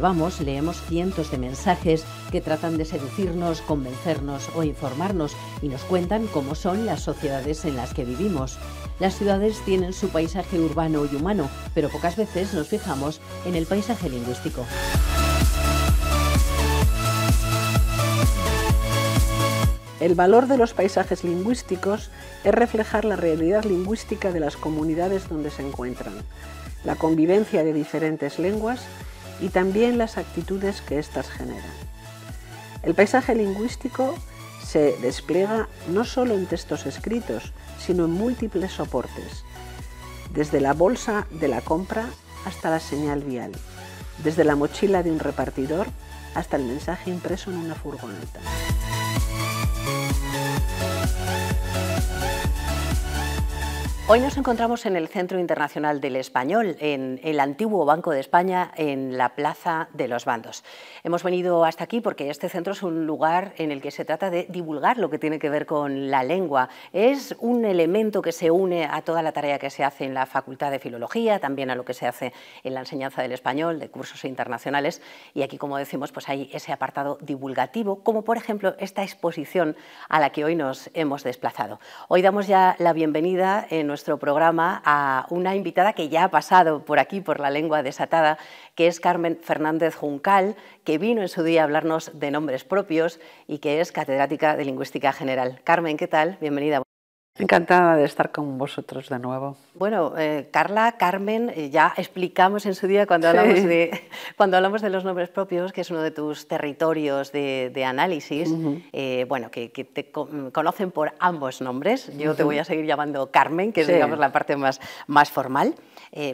vamos leemos cientos de mensajes que tratan de seducirnos, convencernos o informarnos y nos cuentan cómo son las sociedades en las que vivimos. Las ciudades tienen su paisaje urbano y humano, pero pocas veces nos fijamos en el paisaje lingüístico. El valor de los paisajes lingüísticos es reflejar la realidad lingüística de las comunidades donde se encuentran, la convivencia de diferentes lenguas y también las actitudes que éstas generan. El paisaje lingüístico se despliega no solo en textos escritos, sino en múltiples soportes, desde la bolsa de la compra hasta la señal vial, desde la mochila de un repartidor hasta el mensaje impreso en una furgoneta. Hoy nos encontramos en el Centro Internacional del Español, en el antiguo Banco de España, en la Plaza de los Bandos. Hemos venido hasta aquí porque este centro es un lugar en el que se trata de divulgar lo que tiene que ver con la lengua. Es un elemento que se une a toda la tarea que se hace en la Facultad de Filología, también a lo que se hace en la enseñanza del español, de cursos internacionales. Y aquí, como decimos, pues hay ese apartado divulgativo, como por ejemplo esta exposición a la que hoy nos hemos desplazado. Hoy damos ya la bienvenida en nuestro programa a una invitada que ya ha pasado por aquí, por la lengua desatada, que es Carmen Fernández Juncal, que vino en su día a hablarnos de nombres propios y que es catedrática de Lingüística General. Carmen, ¿qué tal? Bienvenida. Encantada de estar con vosotros de nuevo. Bueno, eh, Carla, Carmen, eh, ya explicamos en su día cuando hablamos, de, cuando hablamos de los nombres propios, que es uno de tus territorios de, análisis, eh, bueno, que, te mm, conocen por ambos nombres. Yo te voy a seguir llamando Carmen, que es digamos la parte más, más formal.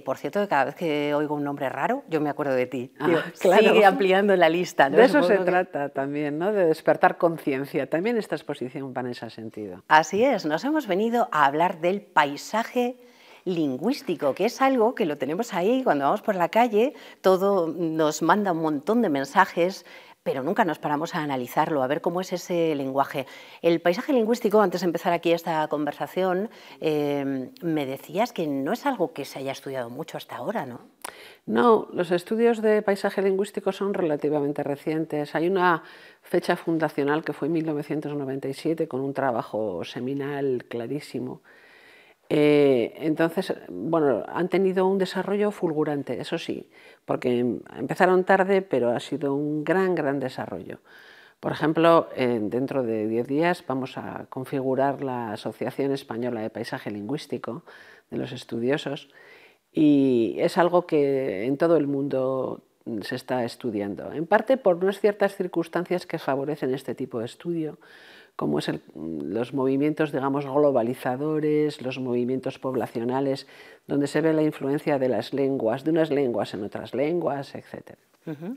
por cierto, cada vez que oigo un nombre raro, yo me acuerdo de ti. Ah, claro. Sigue ampliando la lista. De eso se trata también, ¿no? de despertar conciencia. También esta exposición va en ese sentido. Así es, nos hemos venido a hablar del paisaje lingüístico, que es algo que lo tenemos ahí cuando vamos por la calle, todo nos manda un montón de mensajes, pero nunca nos paramos a analizarlo, a ver cómo es ese lenguaje. El paisaje lingüístico, antes de empezar aquí esta conversación, eh, me decías que no es algo que se haya estudiado mucho hasta ahora, ¿no? No, los estudios de paisaje lingüístico son relativamente recientes. Hay una fecha fundacional que fue 1997 con un trabajo seminal clarísimo. Eh, entonces, bueno, han tenido un desarrollo fulgurante, eso sí, porque empezaron tarde, pero ha sido un gran, gran desarrollo. Por ejemplo, dentro de 10 días vamos a configurar la Asociación Española de Paisaje Lingüístico de los Estudiosos y es algo que en todo el mundo se está estudiando, en parte por unas ciertas circunstancias que favorecen este tipo de estudio, como es los movimientos, digamos, globalizadores, los movimientos poblacionales, donde se ve la influencia de las lenguas, de unas lenguas en otras lenguas, etc.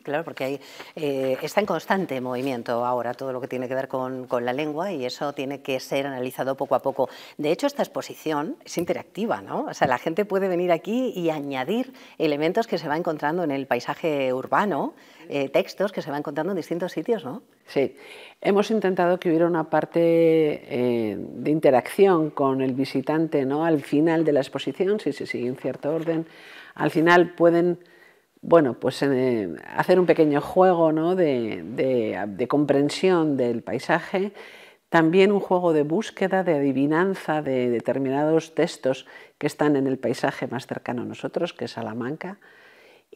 claro, porque hay, eh, está en constante movimiento ahora todo lo que tiene que ver con, con, la lengua y eso tiene que ser analizado poco a poco. De hecho, esta exposición es interactiva, ¿no? O sea, la gente puede venir aquí y añadir elementos que se va encontrando en el paisaje urbano eh, textos que se van contando en distintos sitios, ¿no? Sí, hemos intentado que hubiera una parte eh, de interacción con el visitante, ¿no? Al final de la exposición, si se sigue en cierto orden, al final pueden bueno, pues eh, hacer un pequeño juego ¿no? de, de, comprensión del paisaje, también un juego de búsqueda, de adivinanza de determinados textos que están en el paisaje más cercano a nosotros, que es Salamanca.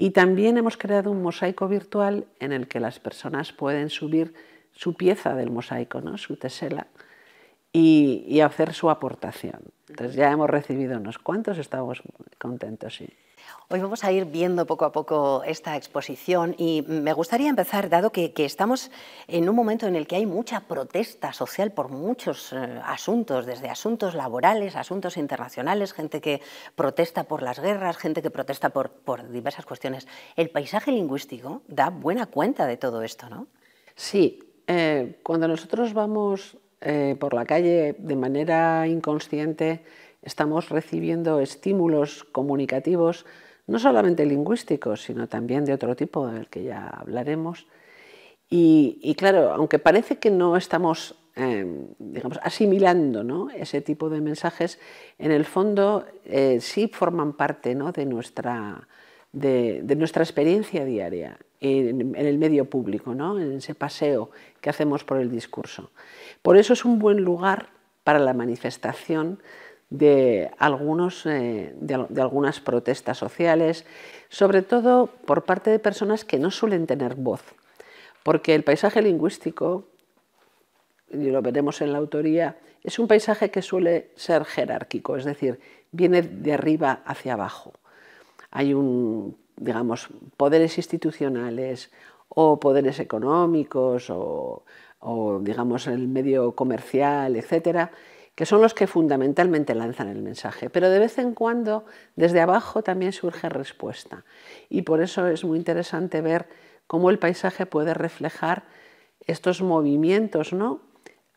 Y también hemos creado un mosaico virtual en el que las personas pueden subir su pieza del mosaico, ¿no? su tesela, y, hacer su aportación. Entonces ya hemos recibido unos cuantos, estamos contentos. Sí. Hoy vamos a ir viendo poco a poco esta exposición y me gustaría empezar, dado que, estamos en un momento en el que hay mucha protesta social por muchos eh, asuntos, desde asuntos laborales, asuntos internacionales, gente que protesta por las guerras, gente que protesta por, diversas cuestiones. El paisaje lingüístico da buena cuenta de todo esto, ¿no? Sí, eh, cuando nosotros vamos eh, por la calle de manera inconsciente, Estamos recibiendo estímulos comunicativos, no solamente lingüísticos, sino también de otro tipo, del que ya hablaremos. Y, claro, aunque parece que no estamos em, digamos, asimilando ¿no? ese tipo de mensajes, en el fondo eh, sí forman parte ¿no? de, nuestra, de, nuestra experiencia diaria en, en, el medio público, ¿no? en ese paseo que hacemos por el discurso. Por eso es un buen lugar para la manifestación de, eh, de, algunas protestas sociales, sobre todo por parte de personas que no suelen tener voz, porque el paisaje lingüístico, y lo veremos en la autoría, es un paisaje que suele ser jerárquico, es decir, viene de arriba hacia abajo. Hay un, digamos, poderes institucionales o poderes económicos o, o digamos, el medio comercial, etcétera, que son los que fundamentalmente lanzan el mensaje, pero de vez en cuando desde abajo también surge respuesta. Y por eso es muy interesante ver cómo el paisaje puede reflejar estos movimientos, ¿no?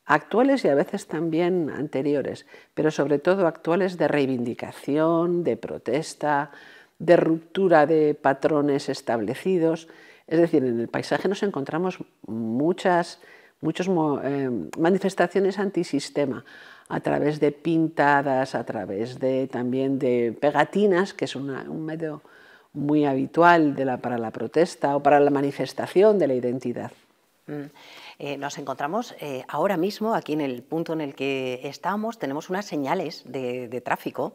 actuales y a veces también anteriores, pero sobre todo actuales de reivindicación, de protesta, de ruptura de patrones establecidos. Es decir, en el paisaje nos encontramos muchas, muchas eh, manifestaciones antisistema, a través de pintadas, a través de, también de pegatinas, que es un medio muy habitual para la protesta o para la manifestación de la identidad. Mm. Eh, nos encontramos eh, ahora mismo aquí en el punto en el que estamos, tenemos unas señales de, tráfico.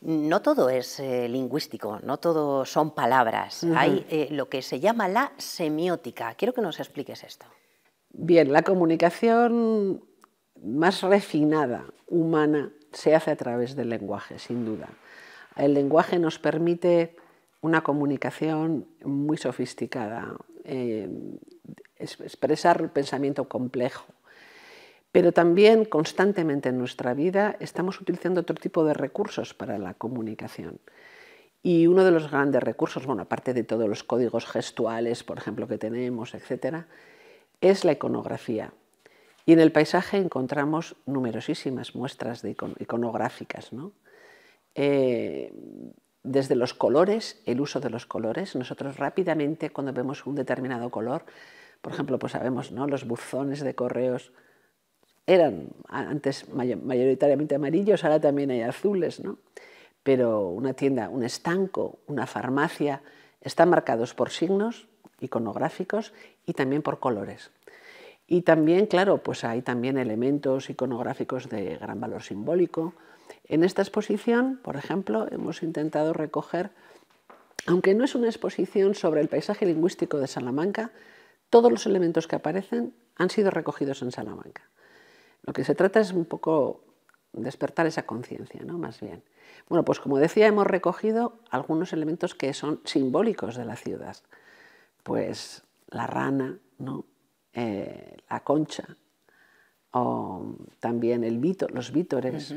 No todo es eh, lingüístico, no todo son palabras. Hay lo que se llama la semiótica. Quiero que nos expliques esto. Bien, la comunicación más refinada, humana, se hace a través del lenguaje, sin duda. El lenguaje nos permite una comunicación muy sofisticada, eh, expresar el pensamiento complejo. Pero también constantemente en nuestra vida estamos utilizando otro tipo de recursos para la comunicación. Y uno de los grandes recursos, bueno, aparte de todos los códigos gestuales, por ejemplo, que tenemos, etc., es la iconografía. Y en el paisaje encontramos numerosísimas muestras iconográficas, eh, desde los colores, el uso de los colores, nosotros rápidamente cuando vemos un determinado color, por ejemplo, pues sabemos, ¿no? Los buzones de correos eran antes mayoritariamente amarillos, ahora también hay azules, Pero una tienda, un estanco, una farmacia, están marcados por signos iconográficos y también por colores. Y también, claro, pues hay también elementos iconográficos de gran valor simbólico. En esta exposición, por ejemplo, hemos intentado recoger, aunque no es una exposición sobre el paisaje lingüístico de Salamanca, todos los elementos que aparecen han sido recogidos en Salamanca. Lo que se trata es un poco despertar esa conciencia, ¿no? Más bien. Bueno, pues como decía, hemos recogido algunos elementos que son simbólicos de la ciudad. Pues la rana, ¿no? Eh, la concha, o también el los vítores,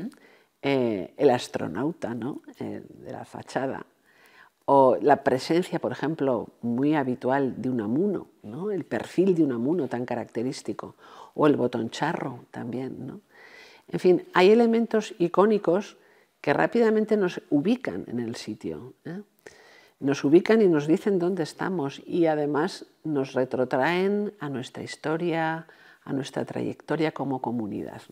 eh, el astronauta ¿no? Eh, de la fachada, o la presencia, por ejemplo, muy habitual de un amuno, ¿no? el perfil de un amuno tan característico, o el botón charro también. ¿no? En fin, hay elementos icónicos que rápidamente nos ubican en el sitio nos ubican y nos dicen dónde estamos y además nos retrotraen a nuestra historia, a nuestra trayectoria como comunidad.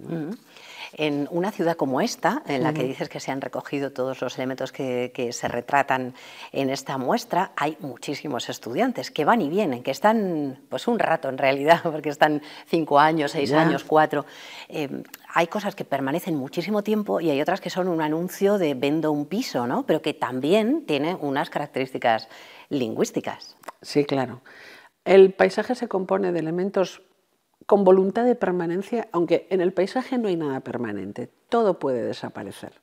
En una ciudad como esta, en la que dices que se han recogido todos los elementos que, se retratan en esta muestra, hay muchísimos estudiantes que van y vienen, que están pues un rato en realidad, porque están cinco años, seis años, cuatro. Em, hay cosas que permanecen muchísimo tiempo y hay otras que son un anuncio de vendo un piso, ¿no? pero que también tiene unas características lingüísticas. Sí, claro. El paisaje se compone de elementos con voluntad de permanencia, aunque en el paisaje no hay nada permanente, todo puede desaparecer.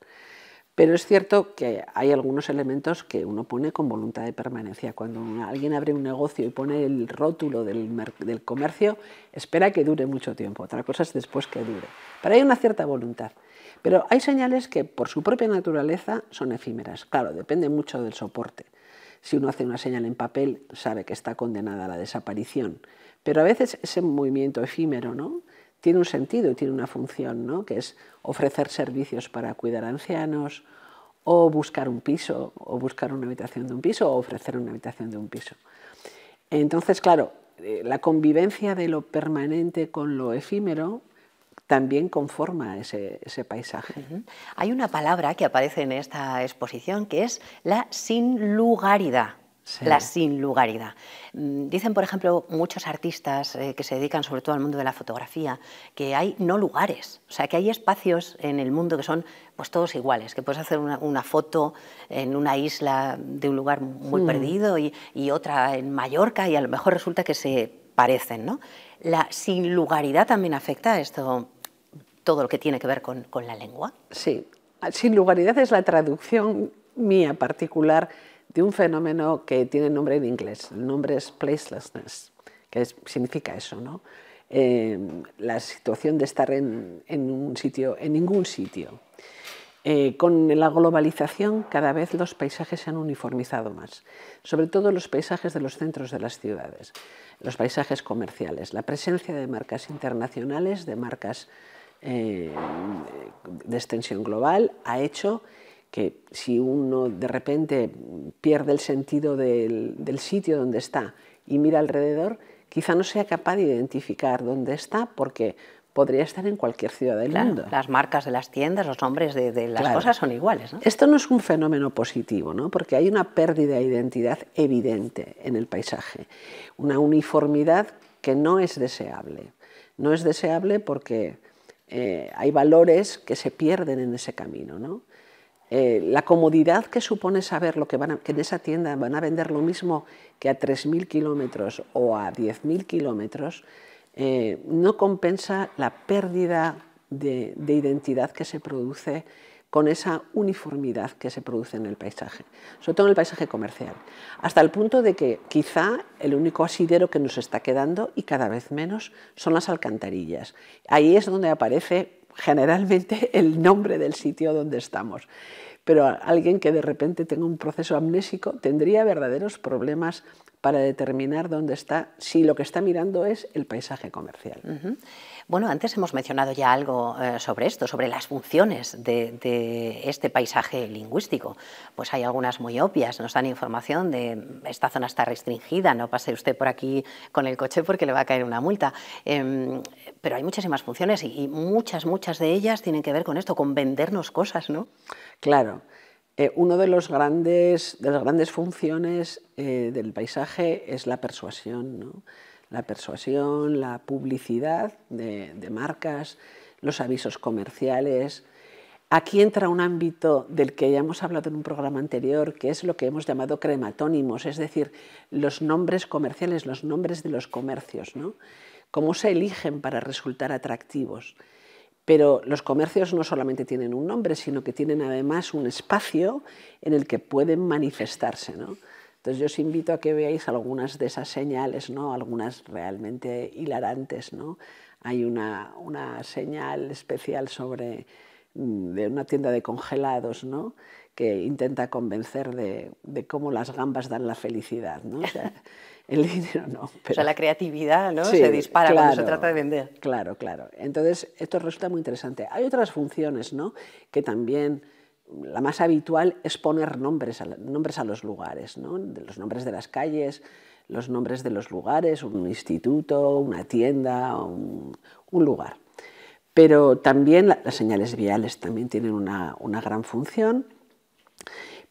Pero es cierto que hay algunos elementos que uno pone con voluntad de permanencia. Cuando alguien abre un negocio y pone el rótulo del, comercio, espera que dure mucho tiempo. Otra cosa es después que dure. Pero hay una cierta voluntad. Pero hay señales que por su propia naturaleza son efímeras. Claro, depende mucho del soporte. Si uno hace una señal en papel, sabe que está condenada a la desaparición. Pero a veces ese movimiento efímero, ¿no? tiene un sentido y tiene una función, ¿no? que es ofrecer servicios para cuidar a ancianos, o buscar un piso, o buscar una habitación de un piso, o ofrecer una habitación de un piso. Entonces, claro, eh, la convivencia de lo permanente con lo efímero también conforma ese, paisaje. Hay una palabra que aparece en esta exposición que es la sinlugaridad la sin lugaridad mm, Dicen, por ejemplo, muchos artistas eh, que se dedican sobre todo al mundo de la fotografía, que hay no lugares, o sea, que hay espacios en el mundo que son pues todos iguales, que puedes hacer una, foto en una isla de un lugar muy hmm. perdido y, otra en Mallorca y a lo mejor resulta que se parecen, ¿no? La lugaridad también afecta a esto, todo lo que tiene que ver con, con la lengua. Sí, ah, sin lugaridad es la traducción mía particular de un fenómeno que tiene nombre en inglés, el nombre es placelessness, que significa eso, ¿no? Eh, la situación de estar en, un sitio, en ningún sitio. Eh, con la globalización cada vez los paisajes se han uniformizado más, sobre todo los paisajes de los centros de las ciudades, los paisajes comerciales, la presencia de marcas internacionales, de marcas eh, de extensión global, ha hecho que si uno de repente pierde el sentido del, sitio donde está y mira alrededor, quizá no sea capaz de identificar dónde está porque podría estar en cualquier ciudad del mundo. Las marcas de las tiendas, los nombres de, las cosas son iguales. ¿no? Esto no es un fenómeno positivo, ¿no? porque hay una pérdida de identidad evidente en el paisaje, una uniformidad que no es deseable. No es deseable porque eh, hay valores que se pierden en ese camino. ¿no? Eh, la comodidad que supone saber lo que, van en esa tienda van a vender lo mismo que a 3.000 kilómetros o a 10.000 kilómetros, eh, no compensa la pérdida de, identidad que se produce con esa uniformidad que se produce en el paisaje, sobre todo en el paisaje comercial, hasta el punto de que quizá el único asidero que nos está quedando y cada vez menos son las alcantarillas. Ahí es donde aparece generalmente el nombre del sitio donde estamos pero alguien que de repente tenga un proceso amnésico tendría verdaderos problemas para determinar dónde está, si lo que está mirando es el paisaje comercial. Bueno, antes hemos mencionado ya algo eh, sobre esto, sobre las funciones de, este paisaje lingüístico. Pues hay algunas muy obvias, nos dan información de esta zona está restringida, no pase usted por aquí con el coche porque le va a caer una multa. Em, pero hay muchísimas funciones y, y muchas, muchas de ellas tienen que ver con esto, con vendernos cosas, ¿no? Claro, eh, una de, los grandes, de las grandes funciones eh, del paisaje es la persuasión, la persuasión, la publicidad de, marcas, los avisos comerciales. Aquí entra un ámbito del que ya hemos hablado en un programa anterior, que es lo que hemos llamado crematónimos, es decir, los nombres comerciales, los nombres de los comercios, ¿no? cómo se eligen para resultar atractivos. Pero los comercios no solamente tienen un nombre, sino que tienen además un espacio en el que pueden manifestarse. ¿no? Entonces yo os invito a que veáis algunas de esas señales, ¿no? algunas realmente hilarantes. ¿no? Hay una, una señal especial sobre mm, de una tienda de congelados, ¿no? que intenta convencer de, de, cómo las gambas dan la felicidad. ¿no? El dinero no. O sea, la creatividad ¿no? se dispara cuando se trata de vender. Claro, claro. Entonces, esto resulta muy interesante. Hay otras funciones ¿no? que también la más habitual es poner nombres a, nombres a los lugares, ¿no? los nombres de las calles, los nombres de los lugares, un instituto, una tienda, un, lugar. Pero también las señales viales también tienen una, gran función,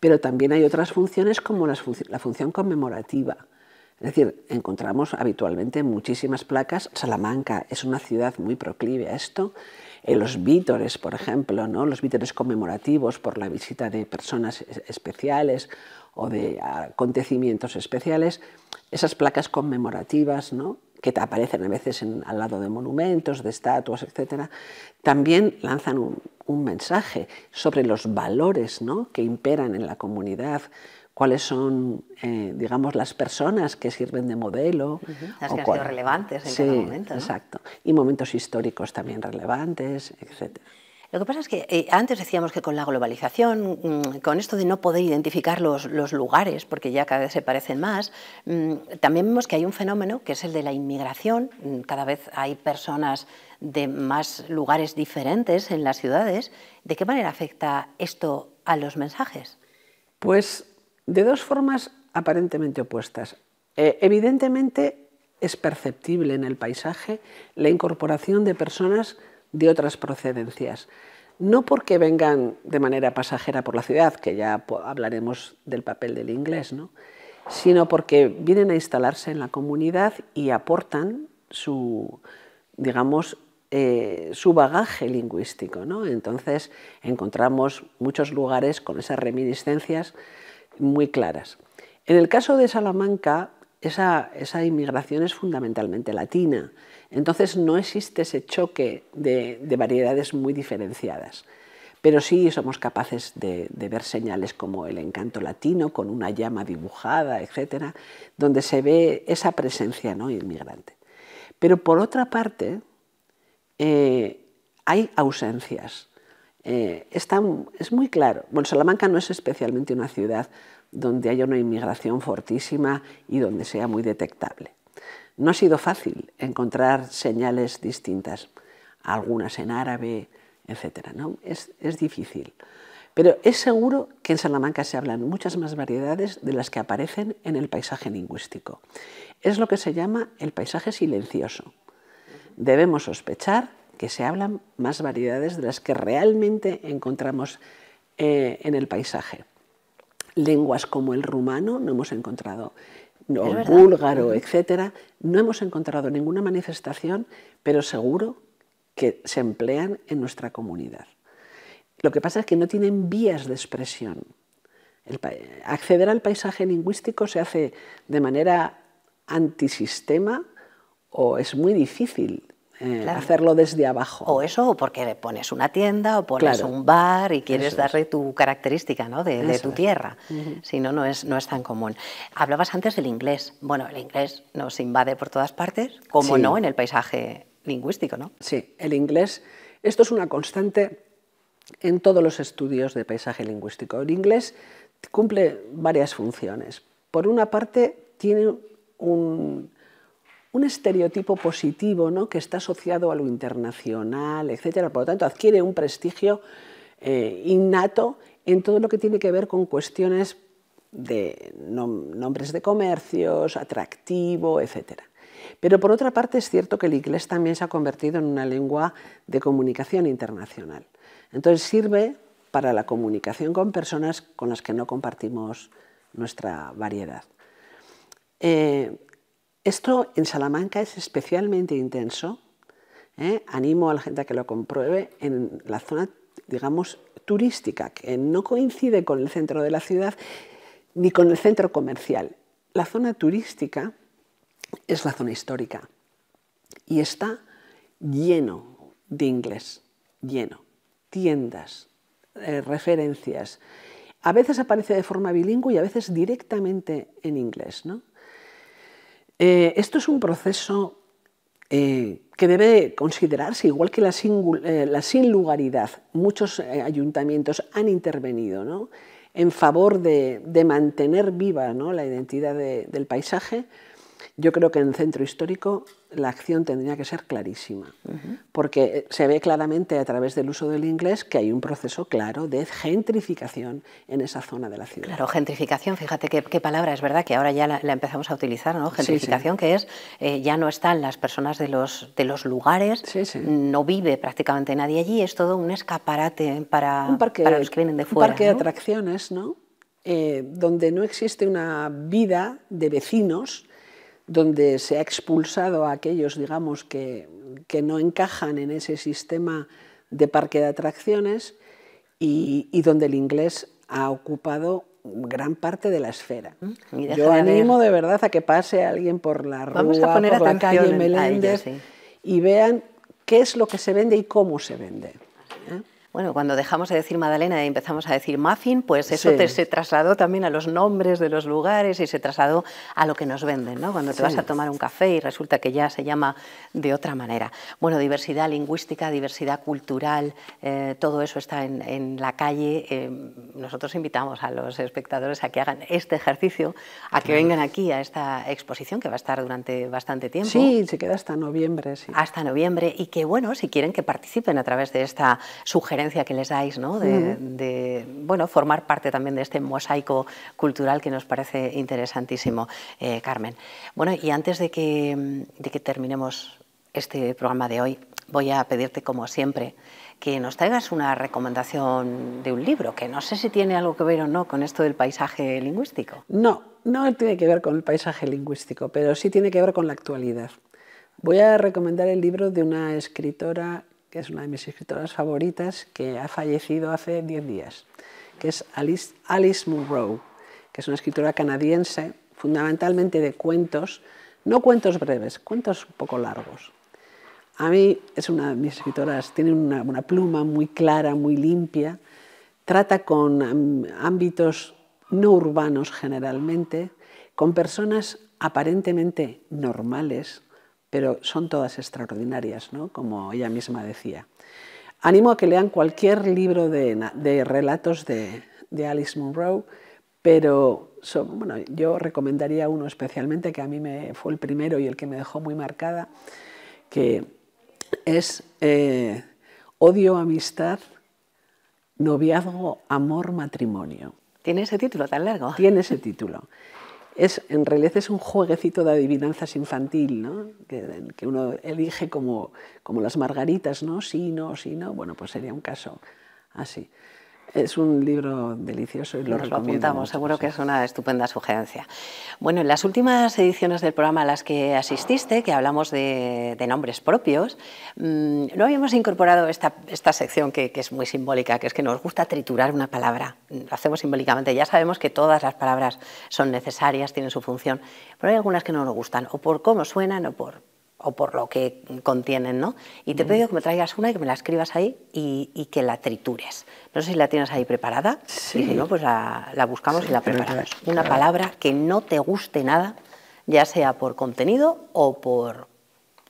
pero también hay otras funciones como la función conmemorativa, es decir, encontramos habitualmente muchísimas placas. Salamanca es una ciudad muy proclive a esto. Eh, los vítores, por ejemplo, los vítores conmemorativos por la visita de personas especiales o de acontecimientos especiales, esas placas conmemorativas que te aparecen a veces al lado de monumentos, de estatuas, etc., también lanzan un, mensaje sobre los valores que imperan en la comunidad, cuáles son, eh, digamos, las personas que sirven de modelo. Las que han sido relevantes en cada momento. Exacto. Y momentos históricos también relevantes, etcétera. Lo que pasa es que eh, antes decíamos que con la globalización, mm, con esto de no poder identificar los, lugares, porque ya cada vez se parecen más, mm, también vemos que hay un fenómeno que es el de la inmigración. Mm, cada vez hay personas de más lugares diferentes en las ciudades. ¿De qué manera afecta esto a los mensajes? Pues de dos formas aparentemente opuestas. Eh, evidentemente es perceptible en el paisaje la incorporación de personas de otras procedencias. No porque vengan de manera pasajera por la ciudad, que ya hablaremos del papel del inglés, sino porque vienen a instalarse en la comunidad y aportan su, digamos, eh, su bagaje lingüístico. Entonces encontramos muchos lugares con esas reminiscencias muy claras. En el caso de Salamanca, esa, inmigración es fundamentalmente latina, entonces no existe ese choque de, variedades muy diferenciadas. Pero sí somos capaces de, ver señales como el encanto latino, con una llama dibujada, etcétera, donde se ve esa presencia ¿no? inmigrante. Pero por otra parte, eh, hay ausencias eh, es muy claro. Salamanca no es especialmente una ciudad donde haya una inmigración fortísima y donde sea muy detectable. No ha sido fácil encontrar señales distintas, algunas en árabe, etc. Es, es difícil. Pero es seguro que en Salamanca se hablan muchas más variedades de las que aparecen en el paisaje lingüístico. Es lo que se llama el paisaje silencioso. Debemos sospechar que se hablan más variedades de las que realmente encontramos eh, en el paisaje. Lenguas como el rumano no hemos encontrado, el búlgaro, etcétera, no hemos encontrado ninguna manifestación, pero seguro que se emplean en nuestra comunidad. Lo que pasa es que no tienen vías de expresión. acceder al paisaje lingüístico se hace de manera antisistema o es muy difícil eh, hacerlo desde abajo. O eso, o porque pones una tienda, o pones un bar y quieres darle tu característica ¿no? de, tu tierra. Si no, no es, no es tan común. Hablabas antes del inglés. Bueno, el inglés nos invade por todas partes, como no en el paisaje lingüístico, ¿no? Sí, el inglés, esto es una constante en todos los estudios de paisaje lingüístico. El inglés cumple varias funciones. Por una parte, tiene un, un estereotipo positivo ¿no? que está asociado a lo internacional, etcétera. Por lo tanto, adquiere un prestigio eh, innato en todo lo que tiene que ver con cuestiones de nombres de comercios, atractivo, etcétera. Pero por otra parte es cierto que el inglés también se ha convertido en una lengua de comunicación internacional. Entonces sirve para la comunicación con personas con las que no compartimos nuestra variedad. Eh, esto en Salamanca es especialmente intenso. ¿eh? Animo a la gente a que lo compruebe en la zona, digamos, turística, que no coincide con el centro de la ciudad ni con el centro comercial. La zona turística es la zona histórica y está lleno de inglés, lleno. Tiendas, eh, referencias. A veces aparece de forma bilingüe y a veces directamente en inglés, ¿no? Eh, esto es un proceso eh, que debe considerarse, igual que la, sin eh, lugaridad, Muchos ayuntamientos han intervenido en favor de, mantener viva la identidad del paisaje yo creo que en el centro histórico la acción tendría que ser clarísima, porque eh, se ve claramente a través del uso del inglés que hay un proceso claro de gentrificación en esa zona de la ciudad. Claro, gentrificación, fíjate qué, palabra, es verdad que ahora ya la, empezamos a utilizar, ¿no? Gentrificación, que es eh, ya no están las personas de los, lugares, no vive prácticamente nadie allí, es todo un escaparate para, los que vienen de fuera. Un parque de atracciones, ¿no? Eh, donde no existe una vida de vecinos, donde se ha expulsado a aquellos, digamos, que, que no encajan en ese sistema de parque de atracciones y, donde el inglés ha ocupado gran parte de la esfera. Mm, Yo animo de verdad a que pase alguien por la por la calle Meléndez y vean qué es lo que se vende y cómo se vende. Bueno, cuando dejamos de decir Madalena y empezamos a decir muffin, pues eso se trasladó también a los nombres de los lugares y se trasladó a lo que nos venden, ¿no? Cuando te vas a tomar un café y resulta que ya se llama de otra manera. Bueno, diversidad lingüística, diversidad cultural, eh, todo eso está en, la calle. Em, nosotros invitamos a los espectadores a que hagan este ejercicio, a que vengan aquí a esta exposición que va a estar durante bastante tiempo. Sí, se queda hasta noviembre. Sí. Hasta noviembre y que, bueno, si quieren que participen a través de esta sugerencia que les dais, de, bueno, formar parte también de este mosaico cultural que nos parece interesantísimo, eh, Carmen. Bueno, y antes de que, de que terminemos este programa de hoy, voy a pedirte, como siempre, que nos traigas una recomendación de un libro, que no sé si tiene algo que ver o no con esto del paisaje lingüístico. No, no tiene que ver con el paisaje lingüístico, pero sí tiene que ver con la actualidad. Voy a recomendar el libro de una escritora que es una de mis escritoras favoritas, que ha fallecido hace 10 días, que es Alice, Alice Munro, que es una escritora canadiense, fundamentalmente de cuentos, no cuentos breves, cuentos un poco largos. A mí es una de mis escritoras, tiene una pluma muy clara, muy limpia, trata con ámbitos no urbanos generalmente, con personas aparentemente normales, pero son todas extraordinarias, ¿no? como ella misma decía. Animo a que lean cualquier libro de, relatos de, Alice Munro, pero bueno, yo recomendaría uno especialmente, que a mí me fue el primero y el que me dejó muy marcada, que es eh, Odio, Amistad, Noviazgo, Amor, Matrimonio. ¿Tiene ese título tan largo? Tiene ese título en realidad es un jueguecito de adivinanzas infantil, ¿no? que, uno elige como, las margaritas, ¿no? Sí, no, sí, no. Bueno, pues sería un caso así. Es un libro delicioso y lo Lo apuntamos, seguro que es una estupenda sugerencia. Bueno, en las últimas ediciones del programa a las que asististe, que hablamos de, nombres propios, mm, no habíamos incorporado esta, sección que, es muy simbólica, que es que nos gusta triturar una palabra. Lo hacemos simbólicamente. Ya sabemos que todas las palabras son necesarias, tienen su función, pero hay algunas que no nos gustan, o por cómo suenan o por o por lo que contienen, ¿no? Y te he pedido que me traigas una y que me la escribas ahí y, que la tritures. No sé si la tienes ahí preparada. Sí. si no, pues la, buscamos y la preparamos. una palabra que no te guste nada, ya sea por contenido o por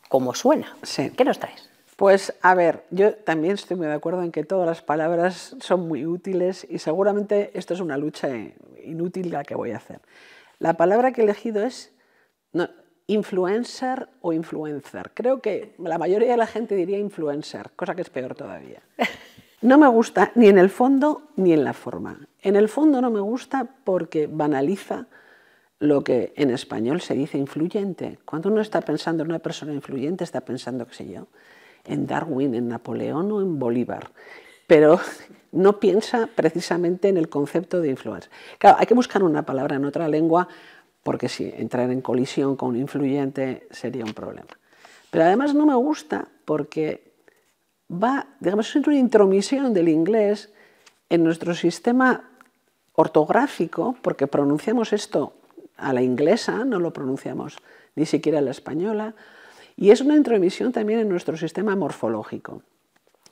cómo suena. Sí. ¿Qué nos traes? Pues a ver, yo también estoy muy de acuerdo en que todas las palabras son muy útiles y seguramente esto es una lucha inútil la que voy a hacer. La palabra que he elegido es no, influencer o influencer. Creo que la mayoría de la gente diría influencer, cosa que es peor todavía. No me gusta ni en el fondo ni en la forma. En el fondo no me gusta porque banaliza lo que en español se dice influyente. Cuando uno está pensando en una persona influyente, está pensando, qué sé yo, en Darwin, en Napoleón o en Bolívar. Pero no piensa precisamente en el concepto de influencer. Claro, hay que buscar una palabra en otra lengua porque si entrar en colisión con un influyente sería un problema. Pero además no me gusta porque va, digamos, es una intromisión del inglés en nuestro sistema ortográfico, porque pronunciamos esto a la inglesa, no lo pronunciamos ni siquiera a la española, y es una intromisión también en nuestro sistema morfológico.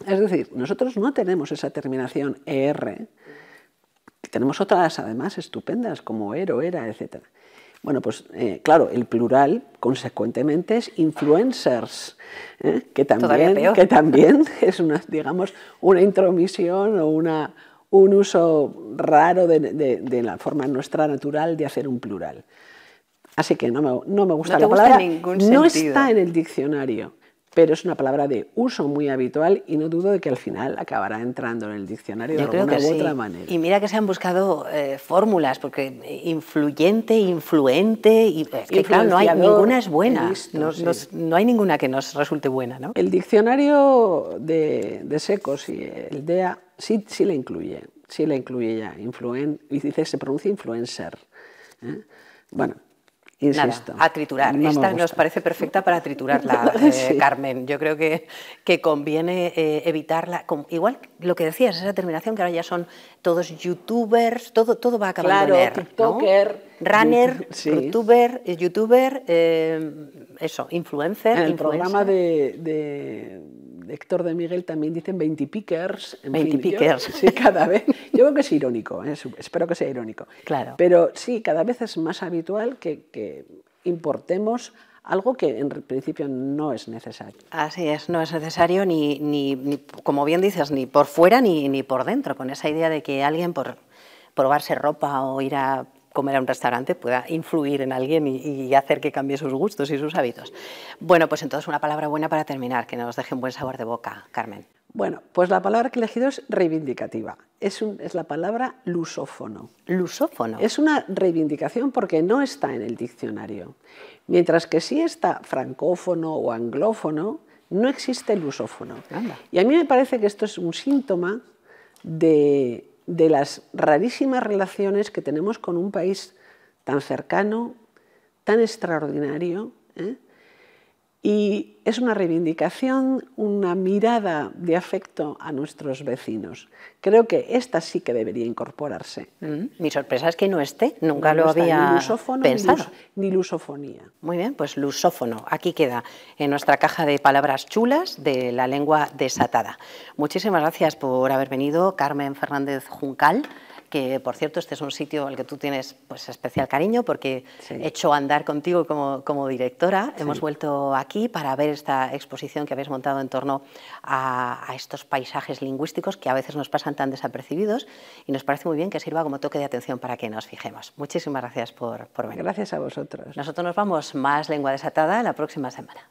Es decir, nosotros no tenemos esa terminación ER, tenemos otras además estupendas como ERO, ERA, etc. Bueno, pues eh, claro, el plural consecuentemente es influencers, ¿eh? que, también, que también es una, digamos, una intromisión o un uso raro de, la forma nuestra natural de hacer un plural. Así que no me, gusta la palabra. no está en el diccionario pero es una palabra de uso muy habitual y no dudo de que al final acabará entrando en el diccionario de alguna u otra manera. Y mira que se han buscado eh, fórmulas, porque influyente, influente, y claro, no hay, ninguna es buena, no, hay ninguna que nos resulte buena. ¿no? El diccionario de, secos y el DEA sí, sí la incluye, sí la incluye ya, influen, y dice, se pronuncia influencer. ¿eh? Bueno, Nada, a triturar. Esta nos parece perfecta para triturarla, eh, Carmen. Yo creo que, que conviene eh, evitarla. igual lo que decías, esa terminación que ahora ya son todos youtubers, todo, todo va a acabar claro, tiktoker. Runner, youtuber, youtuber eh, eso, influencer. En el programa de Héctor de Miguel también dicen 20 pickers. 20 pickers. sí, cada vez. Yo creo que es irónico, ¿eh? espero que sea irónico. Claro. Pero sí, cada vez es más habitual que, que importemos algo que en principio no es necesario. Así es, no es necesario ni, ni, como bien dices, ni por fuera ni, ni por dentro, con esa idea de que alguien por probarse ropa o ir a comer a un restaurante pueda influir en alguien y, hacer que cambie sus gustos y sus hábitos. Bueno, pues entonces una palabra buena para terminar, que nos deje un buen sabor de boca, Carmen. Bueno, pues la palabra que he elegido es reivindicativa. Es, la palabra lusófono. Lusófono. Es una reivindicación porque no está en el diccionario. Mientras que sí está francófono o anglófono, no existe lusófono. Y a mí me parece que esto es un síntoma de de las rarísimas relaciones que tenemos con un país tan cercano, tan extraordinario, ¿eh? Y es una reivindicación, una mirada de afecto a nuestros vecinos. Creo que esta sí que debería incorporarse. Mm, mi sorpresa es que no esté, nunca lo había ni lusófono, pensado. Ni, lusofonía. Muy bien, pues lusófono, aquí queda en nuestra caja de palabras chulas de la lengua desatada. Muchísimas gracias por haber venido, Carmen Fernández Juncal que por cierto este es un sitio al que tú tienes pues, especial cariño porque he hecho andar contigo como, directora. Hemos vuelto aquí para ver esta exposición que habéis montado en torno a, estos paisajes lingüísticos que a veces nos pasan tan desapercibidos y nos parece muy bien que sirva como toque de atención para que nos fijemos. Muchísimas gracias por, por venir. Gracias a vosotros. Nosotros nos vamos más lengua desatada la próxima semana.